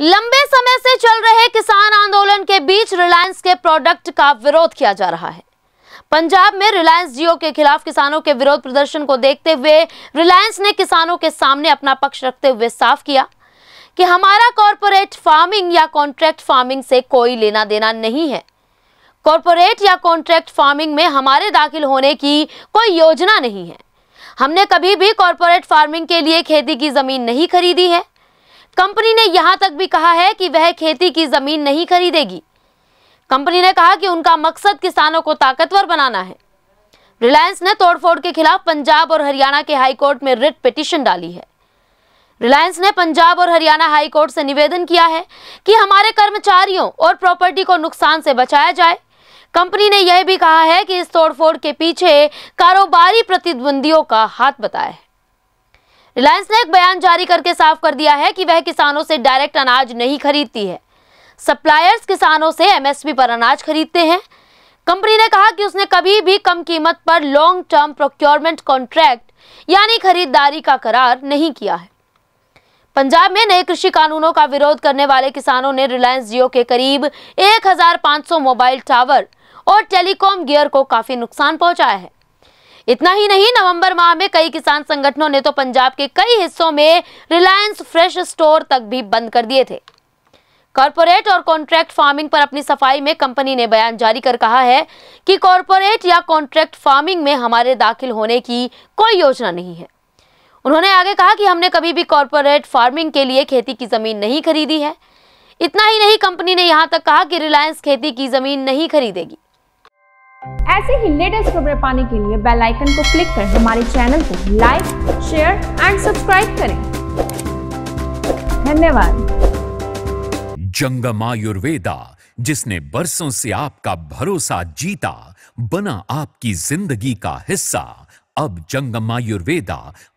लंबे समय से चल रहे किसान आंदोलन के बीच रिलायंस के प्रोडक्ट का विरोध किया जा रहा है पंजाब में रिलायंस जियो के खिलाफ किसानों के विरोध प्रदर्शन को देखते हुए रिलायंस ने किसानों के सामने अपना पक्ष रखते हुए साफ किया कि हमारा कॉरपोरेट फार्मिंग या कॉन्ट्रैक्ट फार्मिंग से कोई लेना देना नहीं है कॉरपोरेट या कॉन्ट्रैक्ट फार्मिंग में हमारे दाखिल होने की कोई योजना नहीं है हमने कभी भी कॉरपोरेट फार्मिंग के लिए खेती की जमीन नहीं खरीदी है कंपनी ने यहां तक भी कहा है कि वह खेती की जमीन नहीं खरीदेगी कंपनी ने कहा कि उनका मकसद किसानों को ताकतवर बनाना है रिलायंस ने तोड़फोड़ के खिलाफ पंजाब और हरियाणा के हाईकोर्ट में रिट पिटिशन डाली है रिलायंस ने पंजाब और हरियाणा हाईकोर्ट से निवेदन किया है कि हमारे कर्मचारियों और प्रॉपर्टी को नुकसान से बचाया जाए कंपनी ने यह भी कहा है कि इस तोड़फोड़ के पीछे कारोबारी प्रतिद्वंदियों का हाथ बताया है रिलायंस ने एक बयान जारी करके साफ कर दिया है कि वह किसानों से डायरेक्ट अनाज नहीं खरीदती है सप्लायर्स किसानों से एमएसपी पर अनाज खरीदते हैं कंपनी ने कहा कि उसने कभी भी कम कीमत पर लॉन्ग टर्म प्रोक्योरमेंट कॉन्ट्रैक्ट यानी खरीदारी का करार नहीं किया है पंजाब में नए कृषि कानूनों का विरोध करने वाले किसानों ने रिलायंस जियो के करीब 1500 मोबाइल टावर और टेलीकॉम गियर को काफी नुकसान पहुंचाया है इतना ही नहीं नवंबर माह में कई किसान संगठनों ने तो पंजाब के कई हिस्सों में रिलायंस फ्रेश स्टोर तक भी बंद कर दिए थे कॉरपोरेट और कॉन्ट्रैक्ट फार्मिंग पर अपनी सफाई में कंपनी ने बयान जारी कर कहा है कि कॉरपोरेट या कॉन्ट्रैक्ट फार्मिंग में हमारे दाखिल होने की कोई योजना नहीं है उन्होंने आगे कहा कि हमने कभी भी कॉरपोरेट फार्मिंग के लिए खेती की ज़मीन नहीं खरीदी है इतना ही नहीं कंपनी ने यहां तक कहा कि रिलायंस खेती की ज़मीन नहीं खरीदेगी ऐसे ही लेटेस्ट खबरें पाने के लिए बेल आइकन को क्लिक कर हमारे चैनल को लाइक शेयर एंड सब्सक्राइब करें धन्यवाद जंगम आयुर्वेदा जिसने बरसों से आपका भरोसा जीता बना आपकी जिंदगी का हिस्सा अब जंगम आयुर्वेदा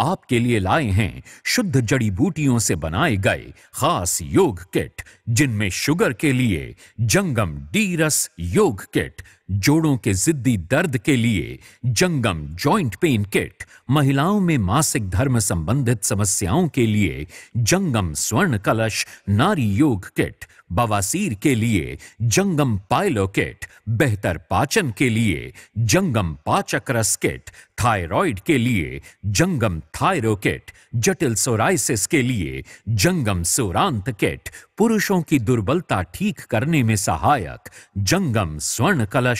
आपके लिए लाए हैं शुद्ध जड़ी बूटियों से बनाए गए खास योग किट जिनमें शुगर के लिए जंगम डीरस योग किट जोड़ों के जिद्दी दर्द के लिए जंगम जॉइंट पेन किट महिलाओं में मासिक धर्म संबंधित समस्याओं के लिए जंगम स्वर्ण कलश नारी योग किट बवासीर के लिए जंगम पायलो किट बेहतर पाचन के लिए जंगम पाचक रस किट थायराइड के लिए जंगम थायरो किट जटिल सोराइसिस के लिए जंगम सोरांत किट पुरुषों की दुर्बलता ठीक करने में सहायक जंगम स्वर्ण कलश